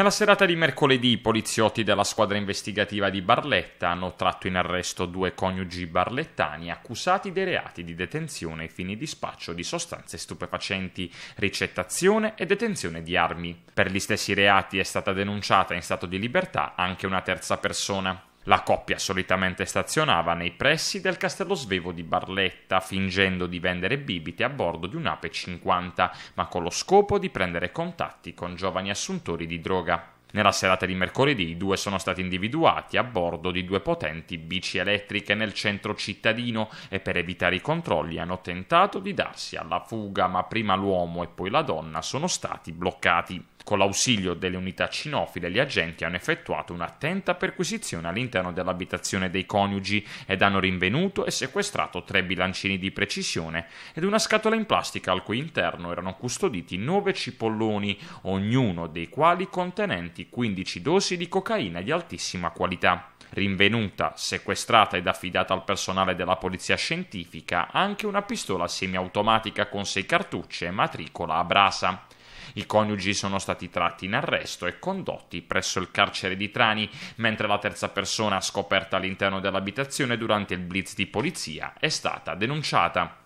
Nella serata di mercoledì i poliziotti della squadra investigativa di Barletta hanno tratto in arresto due coniugi barlettani accusati dei reati di detenzione ai fini di spaccio di sostanze stupefacenti, ricettazione e detenzione di armi. Per gli stessi reati è stata denunciata in stato di libertà anche una terza persona. La coppia solitamente stazionava nei pressi del castello svevo di Barletta, fingendo di vendere bibite a bordo di un'ape 50, ma con lo scopo di prendere contatti con giovani assuntori di droga. Nella serata di mercoledì i due sono stati individuati a bordo di due potenti bici elettriche nel centro cittadino e per evitare i controlli hanno tentato di darsi alla fuga, ma prima l'uomo e poi la donna sono stati bloccati. Con l'ausilio delle unità cinofile, gli agenti hanno effettuato un'attenta perquisizione all'interno dell'abitazione dei coniugi ed hanno rinvenuto e sequestrato tre bilancini di precisione ed una scatola in plastica al cui interno erano custoditi nove cipolloni, ognuno dei quali contenenti presenti 15 dosi di cocaina di altissima qualità. Rinvenuta, sequestrata ed affidata al personale della polizia scientifica anche una pistola semiautomatica con 6 cartucce e matricola a brasa. I coniugi sono stati tratti in arresto e condotti presso il carcere di Trani, mentre la terza persona scoperta all'interno dell'abitazione durante il blitz di polizia è stata denunciata.